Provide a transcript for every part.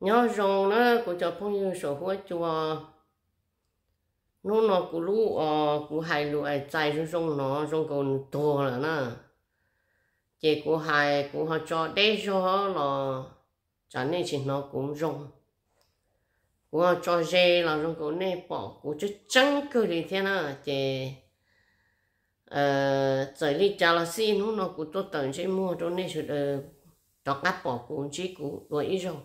nhớ rong nó của cho phong yêu sổ hoa chùa nó nó cũng lũ ờ cũng hai lũ ai chạy rồi rong nó rong còn to là nó chỉ của hai cũng họ cho để cho là cho nên chỉ nó cũng rong cũng của cho dê là rong còn nè bỏ của chứ trắng cơ đi thế nó chỉ ờ trời đi trả là xin nó nó cũng tốt tận sẽ mua cho nên sự ờ cho cắt bỏ cũng chỉ của đuổi rong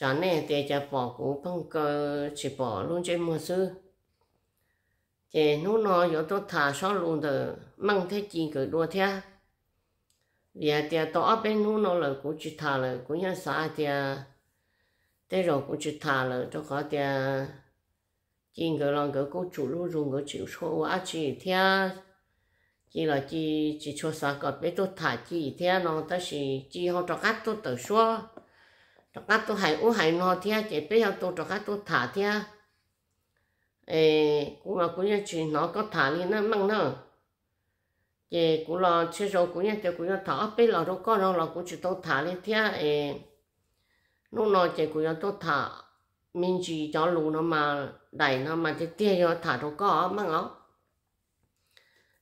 cho nên thì cho bỏ cũng phong cơ chỉ bỏ luôn trên mùa sư thì nó nó yếu tố thả số luôn từ mang thế chỉ cử đua thế vì à, thì tỏ bên nó nó là cũng chỉ thả là cũng như xã thì thế rồi cũng chỉ thả là cho họ thì chỉ cử lòng cử cũng chủ luôn dùng cử chịu số quá chỉ thế chỉ là chỉ chỉ cho xã cọp bên tôi thả chỉ thế nó ta chỉ chỉ họ cho cách tôi tự xóa cho các tôi hãy u hãy nó thì chỉ bây giờ tôi cho các tôi thả thì ê cũng là cũng như chuyện nó có thả đi nó măng nữa chỉ cũng là chưa rồi cũng như tôi cũng như thả bây giờ đâu có đâu là cũng chỉ tôi thả đi thì ê lúc nào chỉ cũng như tôi thả mình chỉ cho lù nó mà đẩy nó mà chỉ tiền cho thả đâu có măng ó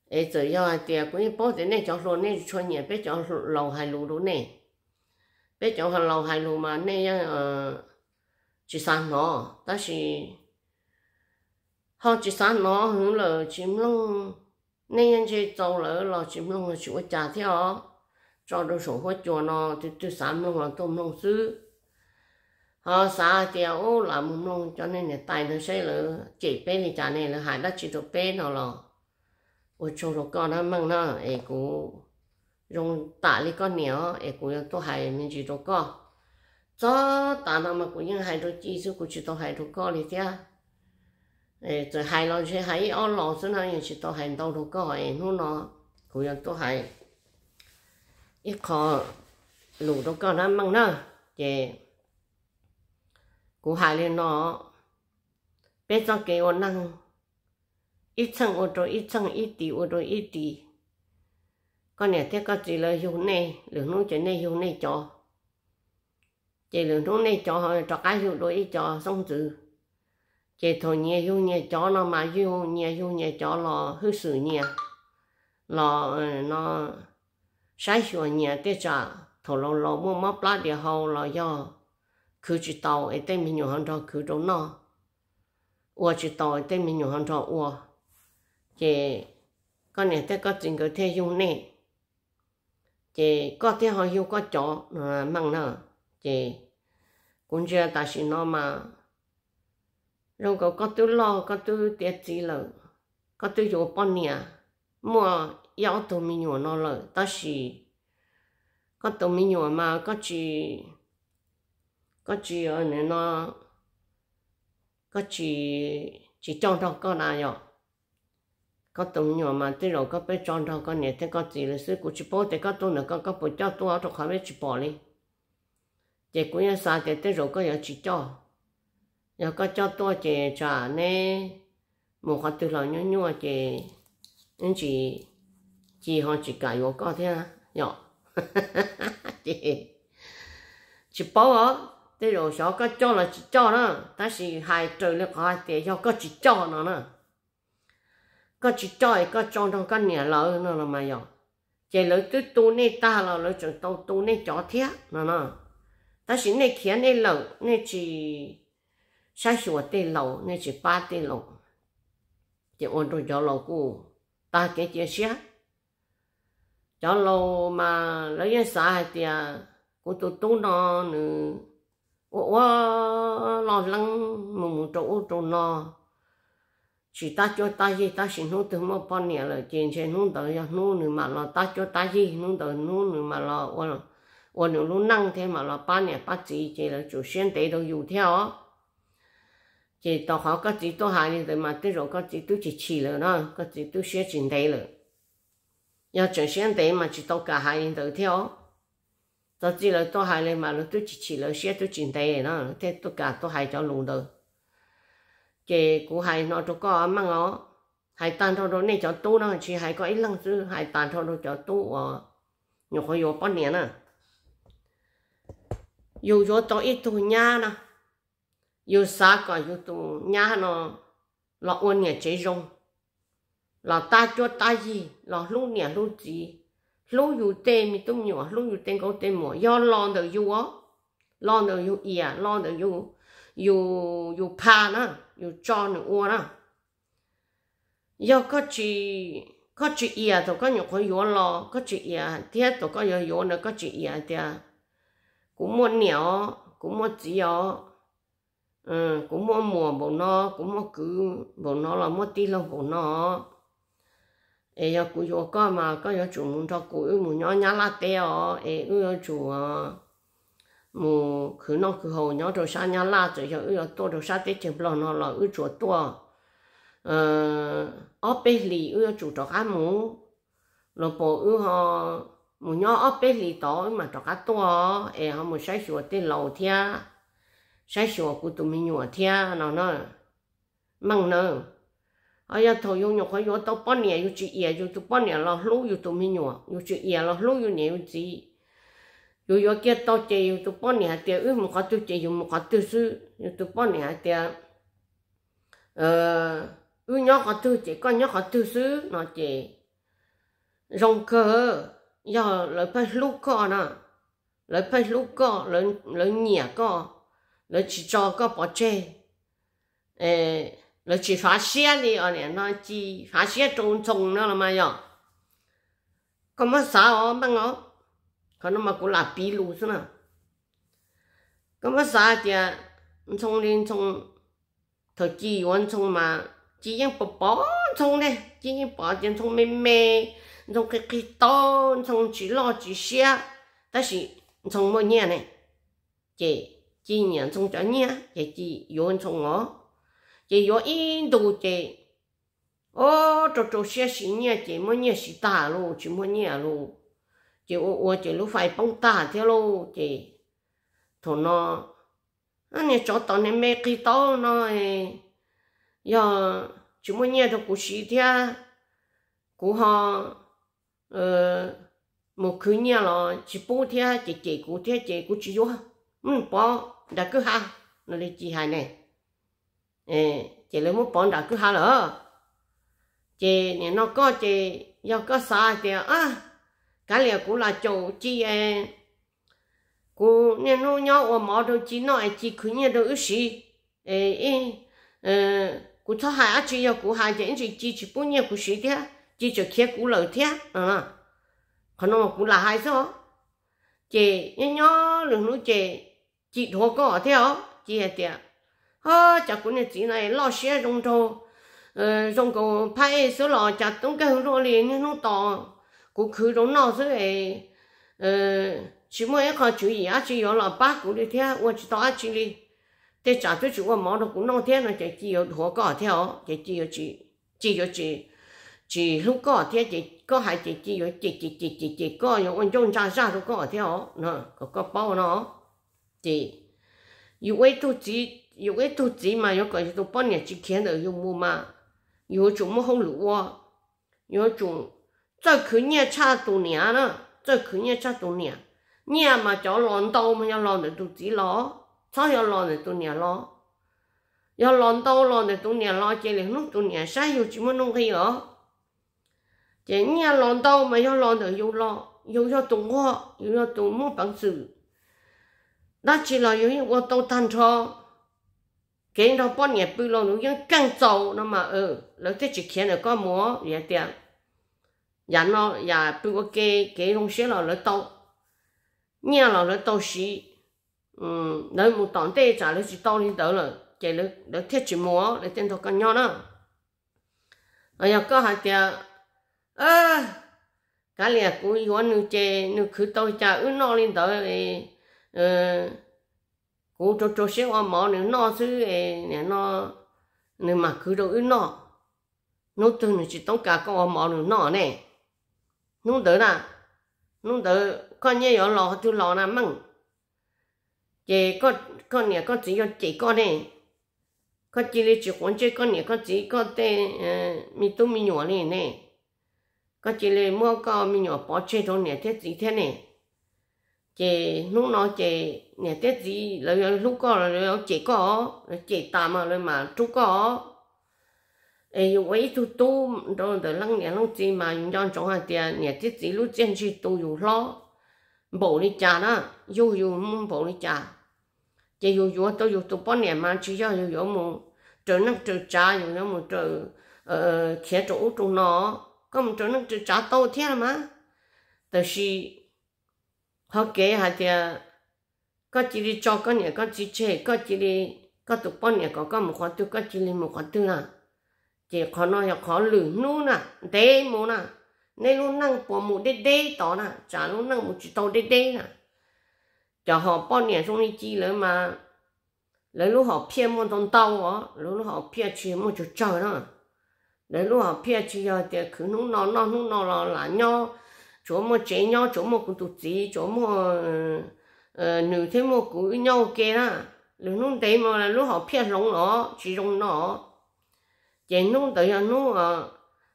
ê giờ giờ tiền cũng như bố thế này cho luôn này cho nhẹ biết cho lầu hay lù đủ này bây giờ họ lâu hai lù mà nay ờ chỉ sáng nó họ chỉ sáng nó hướng là chỉ mông nay anh chỉ tàu lỡ là chỉ mông là chỉ có trả cho đồ sổ hoa nó thì tôi sáng mông là tôm mông xứ họ xả theo là mông mông cho nên là tài nó sẽ lỡ chỉ bên thì trả này là hải đã chỉ được bên nó là ôi chỗ đó con nó măng nó ấy cũng 用打理个鸟，哎，古样都还没几多个，早打那么古样还多技术，估计都还多个了的。哎，这还老些还要老子那也是都还多多个，哎，那呢，古样都还一颗卤多个那么呢，这古还了呢，别再给我弄一层我都一层一滴我都一滴。con nè thế các chị là hiểu này lượng nó chuyện này hiểu này cho chị lượng nó này cho họ cho cái hiểu đôi cho xong chữ chị thôi nhẹ hiểu nhẹ cho nó mà hiểu nhẹ hiểu nhẹ cho nó hư sự nhẹ là ờ, nó sai sửa nhẹ thế cho thổ lâu lâu mua móc lá địa hậu là do cứ chỉ tàu ấy tên mình nhiều hơn cho cứ chỗ nó ua chỉ tàu ấy tên mình nhiều hơn cho ua chỉ con này ta có trình có thể dùng này chị có thể họ hiểu có chỗ măng nữa chị cũng chưa ta xin nó mà rồi có có tôi lo có tôi tiết gì lợ có tôi chỗ bao nhiêu mua yếu tố mình nhỏ nó lợ ta xì có tố mình nhỏ mà có chỉ có chỉ ở nơi nó có chỉ chỉ trong đó có nào rồi có tụng nhỏ mà tới rồi có bé chọn thôi có nhẹ thế có gì là sư cụ chỉ bố thì có tôi nữa có có bố cho tu học thuộc khỏi bé chị bỏ đi chị cũng như sao thì tới rồi có nhớ chỉ cho giờ có cho tôi chị trả nè một họ từ lòng nhớ nhua chị nên chỉ chỉ học chỉ cả yoga có thế à nhỏ chị chị bố ở tới rồi sao có cho là chị cho đó ta chỉ hai trời lực hai tiền cho có chị cho nữa có chỉ trời có trong trong cái nhà lỡ nó là mà rồi, à. chỉ lỡ cứ tu nè ta là lỡ chẳng tàu tu nè chó thế nó nó ta chỉ nè kia nè lỡ nè chỉ sa sửa tê lầu nè chỉ ba tê lầu chỉ ôn rồi chó lầu cũ ta cái chia sẻ chó lầu mà lấy cái xã thì à cô tu tu nó nữa ủa, ô lo lắng mùng chỗ chỗ nó chỉ ta cho ta gì ta xin hút từ một bao nhiêu là chuyện chuyện hút tới cho hút nữa mà là ta cho ta gì hút tới hút nữa mà là ôn ôn nữa lúc năng thế mà là ba nhiêu ba chỉ chỉ là chủ xuyên tế đầu dù theo chỉ tao khó các chỉ tao hại thì mà tới rồi các chỉ tôi chỉ chỉ rồi đó các chỉ tôi xuyên chỉ tế là xuyên tế mà chỉ tao cả hại tới theo tao chỉ là tao hại mà nó tôi chỉ chỉ là xuyên tôi chỉ tế nó thế cả tao hại cho luôn được chị cũng hay nó cho có mà ó hay tan thôi rồi nên cho tu nó chỉ hay có ít lăng sư hay tan thôi rồi cho tu ở ờ. nhiều khối yếu bao nhiêu nè dù cho tôi ít tu nhà nè dù xa cả dù tu nhà nó là ôn nhà chế dùng, là ta cho ta gì là lúc nhà lúc gì lúc dù tên mi tu nhỏ lúc dù tên có tên mỏ do lo được dù á lo được dù ỉa lo được dù 有有怕呢，有抓呢我呢，要个去个去也都个有可有咯，个去也天都个有有呢个去也的，古么鸟古么子哟，嗯古么么不呢古么古不呢了么地了不呢。哎呀，古有干嘛？干要做农作，古有木娘娘拉爹哦，哎，又要做啊。mù khứ nó khứ hồ nhỏ rồi sa nhà la rồi giờ ư to rồi sa tết chừng lo nó là ư chỗ to ờ ở bên lì ư chủ trọ cá mù lo bộ ư họ mù nhỏ ở bên lì to mà trọ cá to ê họ mù sai sửa tết lầu thia sai sửa của tụi mình nhỏ thia nó nó măng nó ai ya thôi yo nhóc yo tao bao nhiêu yo chỉ ya yo tao bao nhiêu lo lú yo tụi mình nhỏ yo chỉ ya lo lú yo nhiều chỉ 有要给到这有都半年的，有么个都这有么个都是有都半年的，呃，有鸟个都这个鸟个都是那这，让个要来拍路个呢，来拍路个，来来捏个，来去找个保证，哎，来去发现的啊，那去发现种种那了嘛呀，干么啥哦，么哦？可能嘛古拉比路是呢。咁啊啥只，唔冲连冲，头几碗冲嘛，只样薄薄冲呢，只样薄只冲咩咩，冲佢佢多，冲住落住些，但是冲乜嘢呢？chỉ chỉ nhận trong chỗ nhé chỉ chỉ yon trong ngõ chỉ yon in đồ chỉ ô chỗ chỗ xí nhé chỉ muốn nhé xí ta lô chỉ muốn nhé lô chị ô chị lúc phải bông ta thế lô chị thổ nó anh nhà chó tao nên mê kỳ tao nó giờ chú muốn nghe được cuộc sĩ thế cú họ ờ một cứ nhà là chỉ bố thế chị chị cú thế chị cú chị vô ừ bỏ đã cứ ha nó đi chị hai này ê chị lấy muốn bỏ đã cứ ha lỡ chị nó có chị do có xa chị à cái liệu cũng là chỗ chị em, cô nên nó nhau ở mỏ đâu chỉ nói chỉ cứ nhận đâu ít gì ê ê ờ cô thọ hai chỉ yêu cô hai chẳng chỉ chỉ chỉ bốn nhận cô gì thế chỉ cho kia cô lợi thế à còn nó cô là hai số chị nhớ nhớ lần lúc chị chị thua có theo chị hết tiệt à chắc cô này chị này lo xe trong thô ờ trong cổ phải số lò chặt tung cái hướng rồi liền nó to cô cứ đống nào rồi ờ chỉ mỗi khó chú ý á chỉ có là ba cũng đi theo 我知道啊只哩这咋就我毛都不弄天了这只有多搞条这只有只只有只只如果天这个还这只有这这这这这个有稳重扎扎都搞条那个个包呢这有位肚子有位肚子嘛有个都半年之前的有木嘛有种么红芦啊有种这去年差多年了，这去年差多年，年嘛叫乱刀嘛要乱的都几老，草要乱的多年老，要乱刀乱的多年老，这里弄多年啥有这么弄个哟？这年乱刀嘛要乱的又老，又要动我，又要动么本事，那起来有我都单车。cái đó bao nhiêu bữa lâu nó vẫn căng trâu nó mà ừ, lấy cái chỉ khiến là có múa vậy tiền 呀那呀，比如给给东西了来到，你了来到时，嗯，来木当地在来去到你到了，给来来贴起毛来点头干 nhau 呢。哎呀，搞下点，啊，家里啊，古有女姐，女去到家，有哪里到诶，呃，古做做些话毛，你哪去诶，你哪，你嘛去到有哪，侬都你只当家搞话毛你哪呢？弄得啦，弄得看你要老就老那猛，这个个年个只要这个呢，个这里结婚这个年个只个的嗯，米都米鸟哩呢，个这里莫个米鸟包车头年天几天呢，这弄那这年天几，然后如果然后这个这大嘛，然后嘛这个。哎，我都都都都啷年啷子嘛，人家种下点，日子子路进去都有咯，无你家啦，又有么无你家，这有有都有都半年嘛，只要有有么，这那这家有有么这呃，田种种咯，咁这那这家到天了嘛，但是好给下点，各地里找个年，各地去，各地里各都半年，各个么活都各地里么活都啦。chỉ khó nói là khó lử nu nè đê mù nè nên luôn năng của mù đê đê tỏ nè chả luôn năng mù chỉ tàu đê đê nè cho họ bao nhiêu trong đi chi nữa mà lấy lúc họ phe mua trong tàu á lấy lúc họ phe chỉ mua chú chờ đó lấy lúc họ phe chỉ giờ thì cứ nó nó nó nó nó là là nhau chỗ mua chế nhau chỗ mua cũng tụt gì chỗ mua ờ, ờ, nữ thế mua cũng nhau kia đó lấy nó đấy mà là lúc họ phe rong nó chỉ rong nó chị nung tới à nung à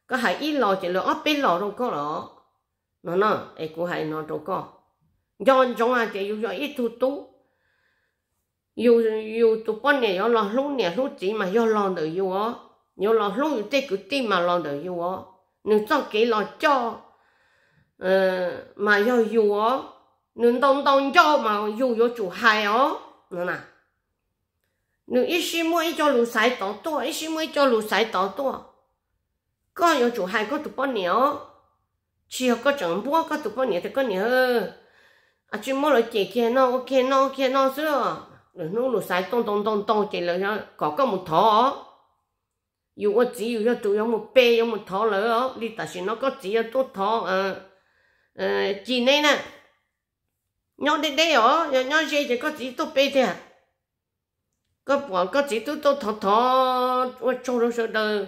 có hai ít lò chị lò ấp ít lò đâu có lò nó nó ai cũng hai nó đâu có do chúng à chị dùng ít thu tú dù dù tụ con này do lò lúc này lúc chỉ mà do lò được dù ó do lò lúc tê cứ tê mà lò được dù ó nên cho cái lò cho ờ mà do dù ó nên đông đông cho mà dù do chủ hai ó nó nào 你一时摸一脚路塞倒多，一时摸一脚路塞倒多，个有就还个土拨鸟，只有个整波个土拨鸟的个鸟，啊，只摸了姐姐那 OK 那 OK 那是，那那路塞咚咚咚咚，这了要搞个木头，有我只有要做有木背有木头了，你但是那个只要做头啊，呃，几内呢？nhỏ đi đây ở nhỏ nhỏ gì thì có chỉ tốt bây thế à có bọn có chỉ tôi tôi thọ thọ tôi trông nó sợ đời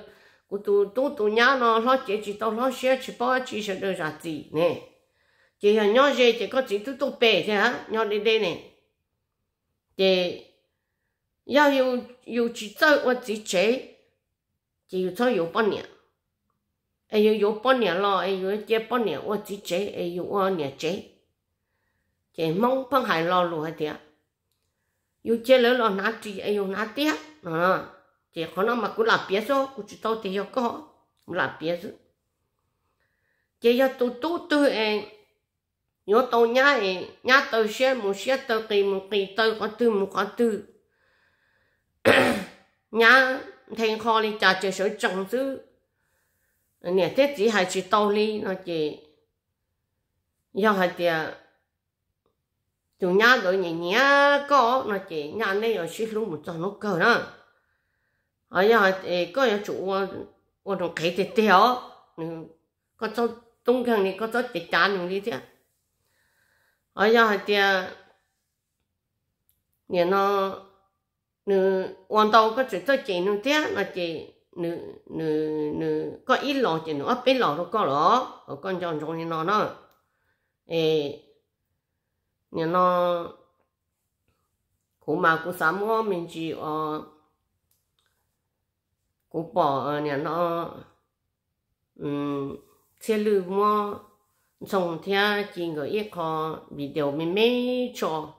của tôi tôi tôi nhá nó nó chỉ chỉ tôi nó sẽ chỉ bỏ chỉ sợ đời là gì nè chỉ là nhỏ gì chỉ có chỉ tôi tôi bể thế hả nhỏ đi đây nè chỉ 要有有只做我只 chế chỉ 有 cho 有半年哎呦有半年了哎呦这半年我只 chế 哎呦我年 chế chỉ mong bằng hài lo luôn hết đấy yêu chơi lỡ lo nát chị ai yêu nát tiếc à ờ, chị khó nó mà cứ làm biết số cũng chỉ tao thì yêu có làm biết số chị yêu tu tu tu em nhớ tao nhá em nhá tao xe một xe tao kỳ một kỳ tao có tư một có tư nhá thành kho đi trả chơi số trồng chứ nè thế chỉ hai chỉ tao đi nó chị do hai tiền chúng nhà rồi nhỉ nhỉ có nó chỉ nhau nên rồi xí lúc một trận nó cơ đó ở à thì có nhà chủ ở trong cái thì theo ừ, có cho đông thằng này có cho chỉ chán những đi chứ ở à thì nhà ờ, nó nó, quan đầu có chỉ cho chỉ nó thế nó chỉ nó nữ nữ có ít lò chỉ nó ít lò nó có lò còn trong trong nó nó ê nhà nó cũng mà cũng sắm ngó mình chỉ ở ờ, bỏ ờ, nhà nó xe lư ngó trong thia chỉ người ít khó video mình mấy cho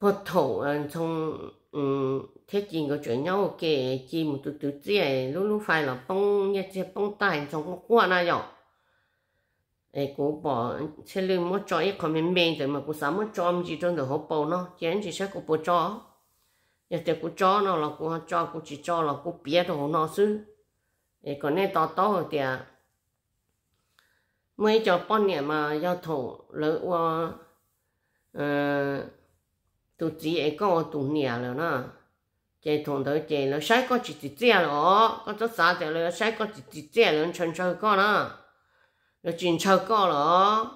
bắt đầu trong ờ, um thế chỉ người chuyện nhau kể chỉ một từ từ chỉ lúc lúc phải là bông nhà chỉ bông tai trong quá na rồi ấy cũng bỏ xe lưu mua cho ít còn mình bên rồi mà cô sắm mua cho gì cho được hộp bầu nó chén chỉ sẽ cô bỏ cho giờ thì cô cho nó là cô cho cô chỉ cho là cô biết được nó chứ ấy còn nên to to rồi thì mới cho bao nhiêu mà giao thổ lỡ qua ờ tụ chỉ ấy có tụ nhà rồi nè chị thùng tới chị nó sai có chỉ chỉ rồi có cho sao thì nó sai có chỉ chỉ rồi chân chơi con đó nó chuyện sâu co đó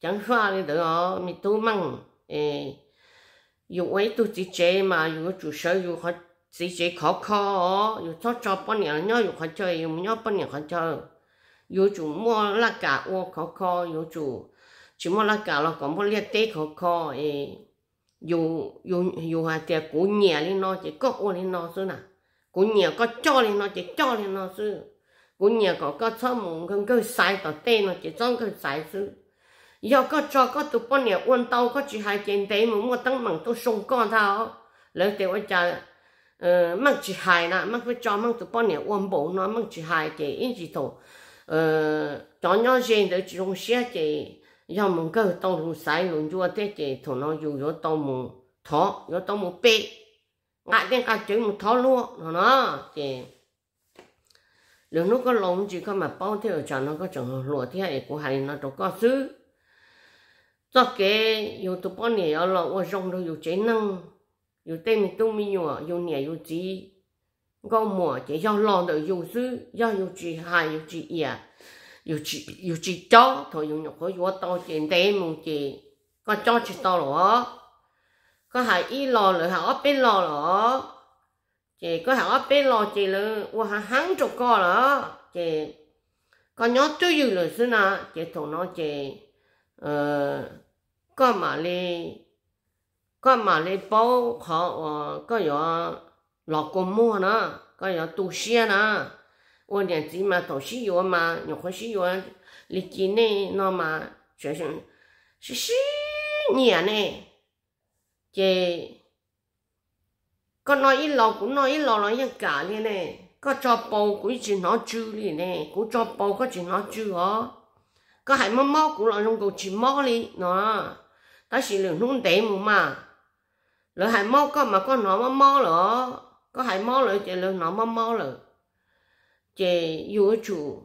chẳng pha đi đó mình tu măng ê dù ấy tu mà dù chủ sở dù họ chỉ chế khó khó dù cho cho bao nhiêu nhớ chơi dù nhớ bao nhiêu chơi dù chủ mua lá cả ô khó khó dù chủ chỉ mua lá cả là còn mua liệt tế khó khó ê dù dù dù hà tiệt cũ nhẹ lên nó chỉ có ô lên có cho lên nó chỉ cho cũng nhờ có cái cho mùng không có sai tỏ tê nó chỉ trong cái sai chứ, giờ có cho có tụ bọn nhà quân tàu có chỉ hai trên tê mà mua tăng mặn tôi sung con thao lấy tiền ôi cha ờ mặn chỉ hai nè mặn phải cho mặn tụ bọn nhà quân bộ nó mặn chỉ hai chỉ ít chỉ thổ ờ cho nhau riêng để chúng dùng chỉ giờ mùng có tàu luôn sai luôn chua tê chỉ thổ nó dùng cho tàu mùng thọ cho tàu mùng bê ngại đến cả chữ mùng thọ luôn nó chỉ nếu nó có lồng chỉ có mà bao theo cho nó có chồng lụa thì hay của hay nó đâu có xứ cho cái yêu tụ bao nhiêu ở lọ ở rong đâu yêu chế năng yêu tên mình tung mi nhọ yêu nhẹ yêu chỉ có mùa chỉ do lọ được yêu xứ do yêu chỉ hay yêu chỉ ỉa yêu chỉ yêu chỉ cho thôi yêu nhọ có yêu to trên đây mùng chỉ có cho chỉ to rồi có hay ít lọ rồi hay ít bên lọ rồi chị có hàng ấp bên lò chị là qua hàng hàng chục co đó chị có nhớ tôi dù là xưa nà chị thủ nó chị ờ có mà đi có mà đi bao họ ờ, có giờ lò con mua nó, có giờ tu xe nó, ôn điện chỉ mà tổ sĩ yếu mà nhiều khối sĩ yếu lịch kỳ này nó mà chuyển sinh, sĩ sĩ nhẹ này chị có nói ít lò cũng nói ít lò nói những cả đi nè có cho bầu cũng chỉ nó chư đi nè cũng cho bầu có chỉ nó chư ó có hai mắm mắm cũng là trong cổ chỉ mắm đi nó ta chỉ lượng nung tế mù mà lợi hai mắm có mà có nó mắm mắm rồi, có hai mắm rồi thì lượng nó mắm mắm rồi, chỉ yêu chủ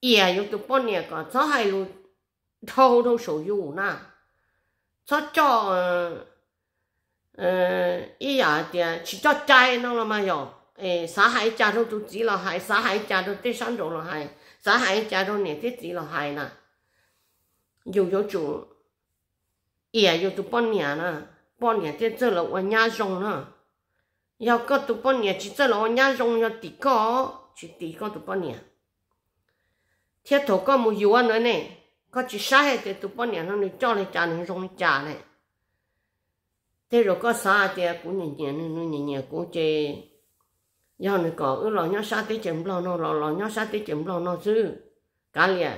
iya yêu tụ bốn nè còn sáu hai luôn thâu thâu số yêu nà sáu cho ờ, 呃，一呀点去叫摘弄了嘛哟，哎，啥海加州都急了海，啥海加州对上州了海，啥海加州呢对急了海呢，有有主，也有都半年了，半年在这了我伢用了，要个都半年去这了我伢用要抵个，去抵个都半年，贴头个没有啊呢呢，个去啥海的都半年了，你叫你家人用家嘞。thế rồi có xa thì cũng nhìn nhẹ nhìn nhìn nhẹ cũng chê do này có ư lo nhá xa tí chấm lo nó lo lo nhá xa tí chấm lo nó chứ cả liền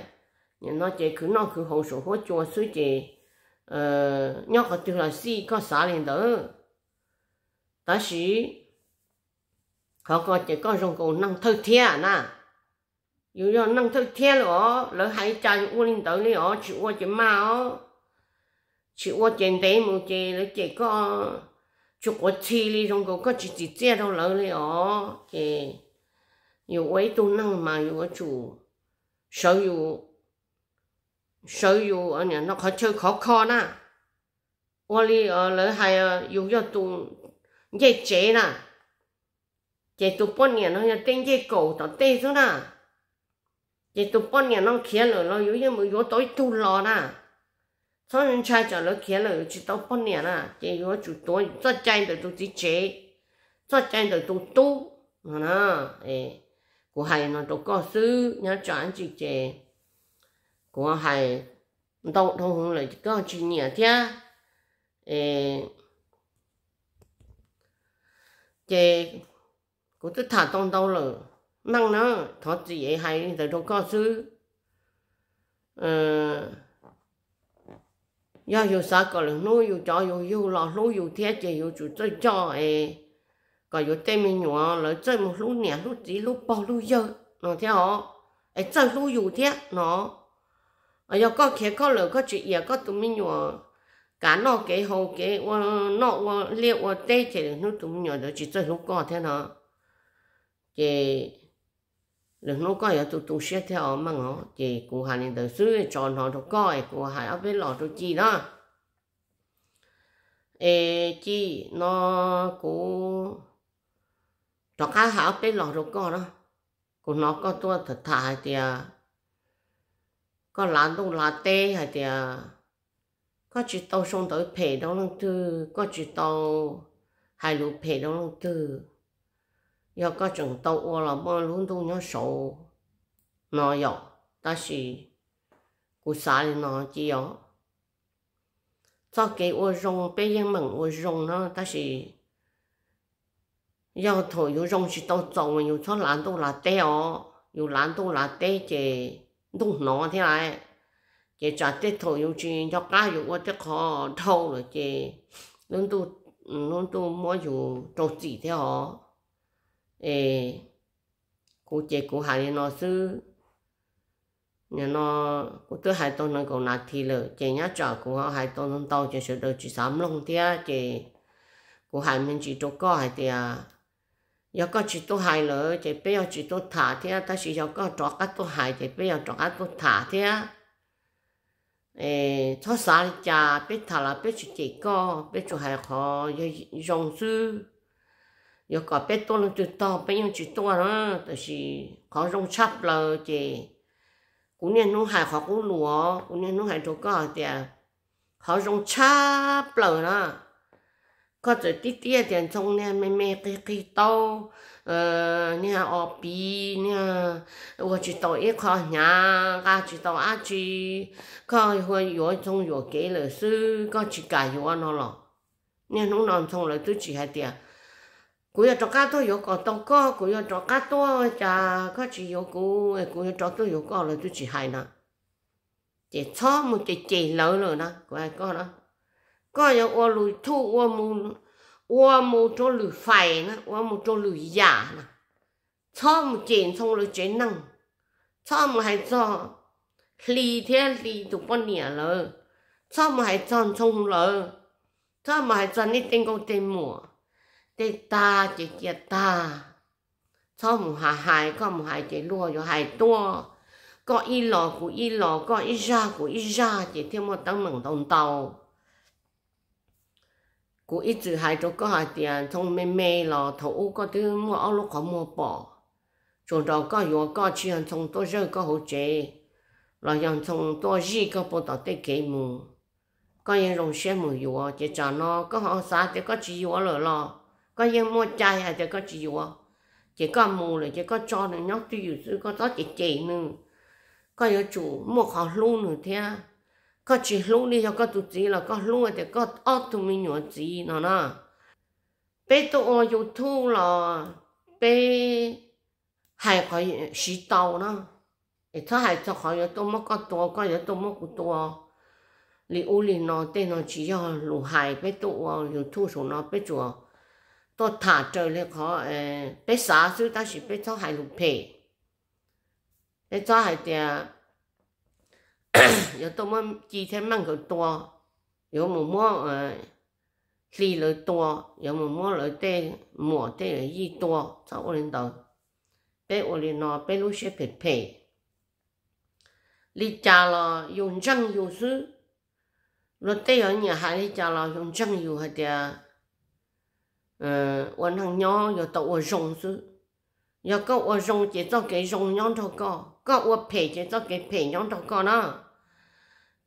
nhìn nó chê cứ nó cứ hậu số hỗ chùa sư chê ờ nhá có từ là si có xa liền đó ta sĩ họ có chỉ có dùng cầu năng thơ thiệt nà dù do năng thơ thiệt rồi lỡ hai chàng u linh tử đi ó chịu qua chỉ mà ó chỉ 我见得冇见，你这个就我吃哩，从个个自己接到楼里哦，诶，有位都能嘛，有个就手有手有，俺娘那可就可可啦，我哩呃，你还啊有要都一节啦，这都半年了，要等这狗到对着啦，这都半年了，开了了，有要没有到都老啦。所以 cha cho nó kia là chỉ tao bốn nè là chỉ có chủ tố cho chạy được tôi chỉ chế cho chạy được tôi tu ê của hay nó đâu có sư nhớ cho anh chị chế hay đâu đâu không lại có chị nhỉ thế ê chế của tôi thả tông đâu rồi năng nó thọ gì hay rồi đâu có sư ờ 要有啥个人，路有家有有了，路有天气有就最家哎，个有对面娘了，这么路年路地路包路有，那天哦，哎，这路有天喏，哎呀，个开个了个职业个对面娘，干那给好给我那我列我对起来，那对面娘就只这路高天呐，这。lúc nó coi ở tu tu xe theo mà ngó chỉ cụ hà nên đời xứ chọn họ thuộc coi cụ hà áp bên lọ tụ chi đó ê chi nó cụ cho khá hà áp bên lọ thuộc coi đó cụ nó có tua thật thà thì à, có lá đông lá tê hay thì à, có chỉ tàu sông tới phê đó lưng tư có chỉ tàu hai lũ phê đó lưng tư 有各种豆窝了，不轮到要手那有，但是古啥的呢只有，早给我用别人们我用呢，但是要头有用是到早有操懒惰懒得哦，有懒惰懒得这弄哪天来，这咋的头有钱要加油我这可偷了这，轮到轮到没有着急的哦。ê cô chị cô hài nó sư nhà nó cô tôi hài tôi nó còn nạt thì lợ chị nhá trò cô họ hài tôi nó tàu chị sửa đời chị sắm lông thia chị cô hài mình chỉ chỗ có hài thì à giờ có chị tôi hài lợ chị bây giờ chị tôi thả thia ta chỉ giờ có trò cá tôi hài chị bây giờ trò cá tôi thả thia ê cho sáng cha biết thả là biết chị có biết chỗ hài họ dùng sư 有 cả bé tôi nó chụp to bé nhau chụp to đó tại vì khó rong chắp là chị cũng nên nó hại khó cũng lúa cũng nên nó hại chỗ có thì à, khó rong chắp là đó có thể tí tí tiền trong nè mẹ mẹ cái cái to ờ nè ở bì nè tôi chụp to ít khó nhà cả chụp to á chị có hồi rồi trồng rồi cái là sư có chỉ cả rồi nó rồi nè nó nằm trồng lại tôi chỉ hai tiền 古要找家都有搞当哥，古要找家多咋，可只有古古要找都有搞了，就只害呢。chỉ cho một chỉ chỉ lỡ rồi đó của ai có đó có giờ ô lùi thu ô mù ô mù cho lùi phải nè ô mù cho lùi giả nè cho một chỉ xong lùi chỉ năng cho một hai cho lì thế lì tụ bao nhiêu lỡ cho một hai cho xong lỡ cho một hai cho đi tên câu tên mùa 这大姐姐大，草木下海，个木海姐落有海多，个一落古一落，个一下古一下，姐天么等门东道。古一直海就个海点，从妹妹咯，头乌个都么奥罗个么 bỏ，从到个有个去，从多热个好姐，老样从多热个不到得给么，个人用些么有啊，姐讲咯，个好啥的个只有了咯。có những mua chai hay là có chịu à chỉ có mù rồi chỉ có cho nữa nhóc tuy dù có đó chỉ chỉ nữa có yếu chủ một họ luôn nữa thế có chỉ luôn đi cho có tụt gì là có luôn thì có ở tụi mình nhỏ gì nó nè bé tụi ở yêu thu là bé hay có sĩ tàu nữa thì thôi hay cho họ yếu tụi có tụi có yếu tụi có của tụi li u li nó tên nó chỉ cho lù hại bé tụi ở yêu số nó bé chuột ตัวถาเจอเลยขอเออไปสาซื้อตั้งสิไปเท่าหายลูกเพไปเท่าหายเดีย有多么几千万个多，有么么呃，利率多，有么么来得么得一多，在我领导，被我领导被陆续匹配，你家了用正有时，若得有你还你家了用正有还得。呃，我能鸟要到我榕树，要搞我榕节奏给榕鸟头搞，搞我陪节奏给陪鸟头搞呢，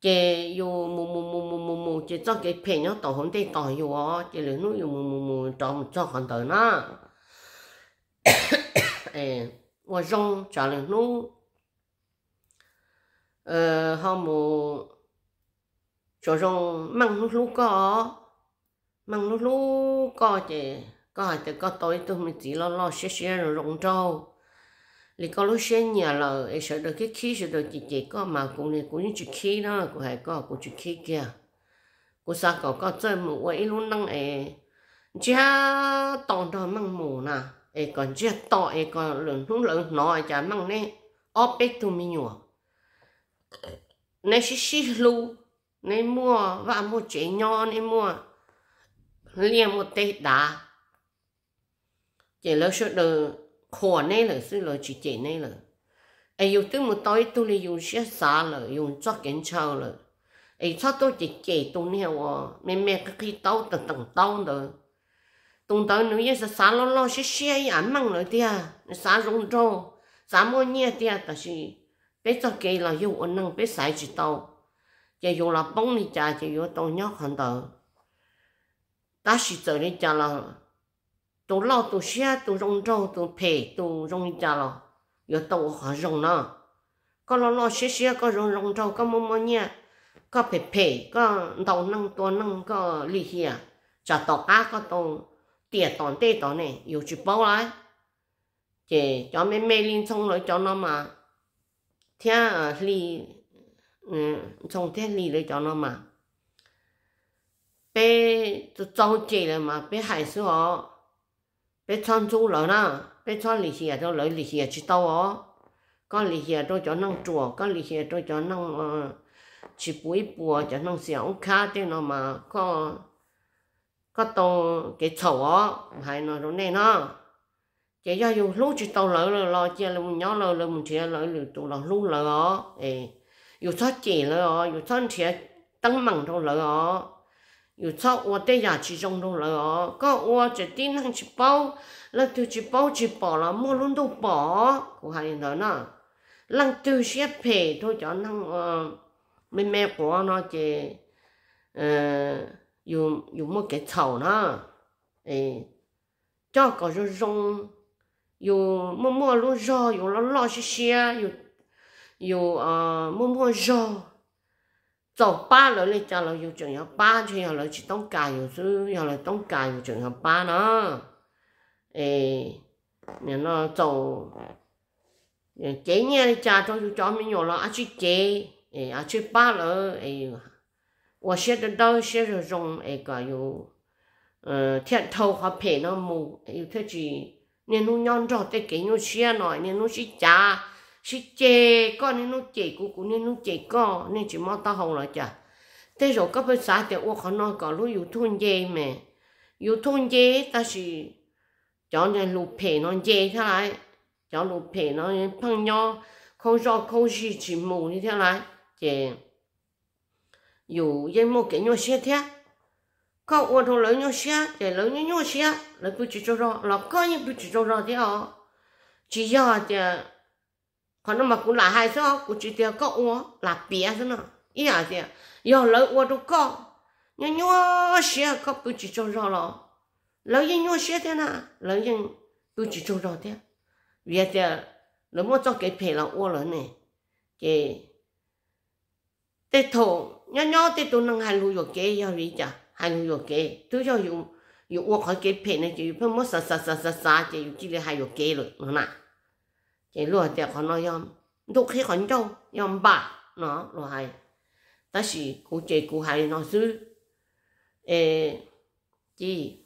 这有木木木木木木节奏给陪鸟到红地到有哦，这里นู้有木木木到到红头呢，哎，我榕这里นู้，呃，好木，就榕忙碌搞。mang lúc lúc có chứ có thì co tối tôi mình chỉ lo lo xe xe rồi rộng trâu lì co lúc xe nhà là ấy sợ được cái khí sợ được chị chị co mà cũng này cũng như chỉ khí đó cũng hay co cũng chỉ khí kia cũng sao có có chơi một quậy luôn năng ấy chỉ tòn đó mang mù nà ấy còn chỉ to ấy còn lượng lúc lượng nói chả mang nè óp bếp tôi mình nhua nè xí xí lu nè mua và mua chế nho nè mua liền một tê đá chỉ lỡ số đồ khổ này là sự lỡ chỉ chỉ này là ai dùng tôi một tối tôi đi dùng xe xa là dùng cho kiến trâu là ai cho tôi chỉ chỉ tôi nè wo mẹ mẹ cái khi tao từng từng tao rồi tôi tới nữa giờ xa lo lo xe xe ăn mặn rồi tia xa rong rong xa mua nhẹ tia à, ta chỉ bé cho kỳ là dùng ăn năng bé xài chỉ tao chỉ dùng là bông đi chả chỉ dùng tao nhóc hơn tao ta chỉ tới đi chả là tu lo tu xia tu rong rong tu phê tu rong đi chả là giờ tàu họ rong nó có lo lo xia xia có rong rong rong có mông mông nha có phê phê có đầu năng tua năng có lì hiền chả tàu cá có tàu tiền tòn tê tòn này yêu chú bao lại chị cho mấy mấy linh xong rồi cho nó mà theo Lý, ừ, xong theo Lý rồi cho nó mà 被就着急了嘛，被害死哦，被穿出了呢，被穿里些都来里些去到哦，con 里些都叫弄住，con 里些都叫弄呃，去补一补，叫弄想卡的了嘛，个个都给丑哦，还那种那呢。chị cho dù lúc chị tàu lỡ rồi lo chia là mình nhớ lỡ rồi mình chia lỡ rồi tụ lỡ lúc lỡ ó, ấy, dù sao chị ó, dù sao chị tăng mặn thôi ó, 有操我对牙齿中都了，个我这点能去包，那就去包去包了，莫论都包，我还认得呢。那就些皮都叫那呃，没没过那这，呃，有有么给草呢？哎，这个是中，有么么路绕，有了绕些些，有有啊么么绕。做巴女你就女要仲有巴，仲有女似東界要書，有女東界要仲有巴呢。誒，然後做，人幾年你嫁咗要做咩用咯？啊去結，誒啊去巴女，誒，我現在到現實中誒個有，誒貼頭和皮那木，有特指，你弄樣做得幾有錢來，你弄去嫁。chị chè con nên nó chè cũ cũng nên nó chè con nên chỉ mong tao hồng lại chả thế rồi các bên xã thì ô khó nói có lúc yêu thôn dê mẹ yêu thôn dê ta chỉ cho nên lụp phe nó dê thế này cho lụp phe nó phăng nhau không rõ không gì chỉ mù như thế này chè dù dây một cái nhau xe thế có ô tô lớn nhau xe chè lớn nhau nhau xe lấy cứ chỉ cho rõ là có những cứ chỉ cho rõ thế à chỉ do thì họ nó mặc cũng là hai số cũng chỉ tiêu có uo là bia thế nào ý là gì giờ lấy uo đâu có nhưng nhua xe có tôi chỉ cho rõ lo lấy những nhua xe thế nào lấy những tôi chỉ cho rõ thế vì thế nó mới cho cái phe là uo rồi này cái tết thổ nhỏ nhỏ tết tôi năng hai lúa rồi cái giờ đi chả hai lúa rồi cái tôi cho dùng dùng uo khỏi cái phe này chỉ phải mất sạch sạch sạch sạch chỉ chỉ là hai rồi cái rồi nữa nè cái lúa để con nó yom đục khi con đâu yom ba nó lúa hay ta chỉ cụ chế cụ hay nó dư ê gì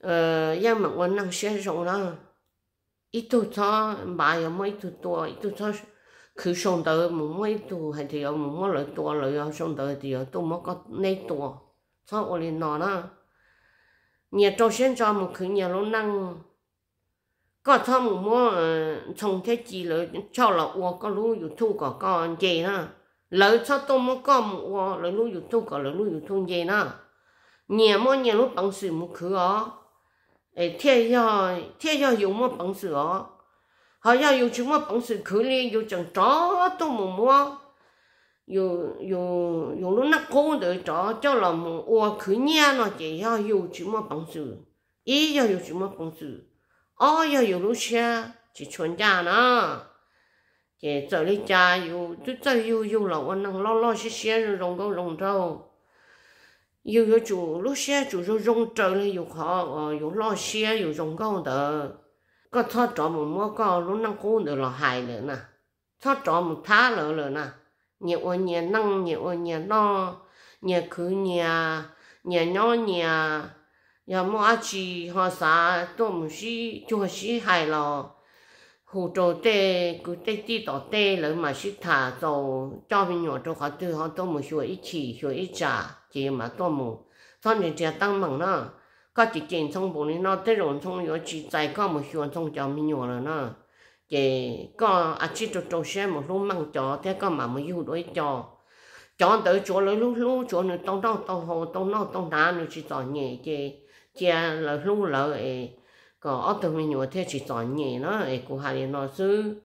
ờ yam mà quên năng sẽ rộng đó ít tu cho bà yom mấy tu tu ít tu cho cứ sống tới một mấy tu hay thì có một lời tu lời sống tới thì có tu một có nay tu sao ổn nó nó, nhà trâu sen cho một cứ nhà lúc năng ก็ทำมั่วชงเทจีเลยชอบเราวัวก็รู้อยู่ทุ่งก็ก่อนเจนะเลยชอบต้มก็วัวเลยรู้อยู่ทุ่งก็เลยรู้อยู่ทุ่งเจนะเนี่ยมั่วเนี่ยรู้ปังสือมุคืออ๋อเอเที่ยวเที่ยวอยู่มั่วปังสืออ๋อเขา要有什么本事可以有จังจ้อต้มมั่วอยู่อยู่อยู่รู้นักโคเดือจ้อเจ้าเรามั่วคือเนี่ยเนาะเจ้า有什么本事อี要有什么本事哦哟，有路线，chỉ chuẩn già nó chỉ trở lên cha yêu tôi trở yêu yêu là anh năng lo lo xe xe rồi rong đâu rong đâu yêu yêu chủ lúc xe chủ rồi rong trở lên yêu khó ờ yêu lo xe yêu rong đâu đó có thọ trọ một mua có lúc năng cố được là hại nữa nè thọ trọ một thá nữa nữa nè nhiều ô nhiều năng nhiều ô nhiều no nhiều cứ nhiều nhiều nhỏ nhiều 要么阿去好啥都不是，就是害咯。hồ trò tê cứ tê tê tỏ tê lấy mà xích thả tàu cho mình nhỏ cho khó tư họ tôi một số ít chỉ số ít chỉ mà tôi một xong thì trẻ tăng nó có chỉ tiền xong bố nó tê rồi xong rồi chỉ chạy có một số xong cho mình rồi nó chỉ có à chỉ cho trâu một lúc măng cho thế có mà mới yêu đối cho cho tới chỗ lấy lúc lúc chỗ nữa đông đông tông hồ tông nó tông đá nữa chỉ tỏ nhẹ chỉ kia là lúc lỡ ấy có ở trong mình nhiều chọn nhẹ nó ấy cũng hay nó chứ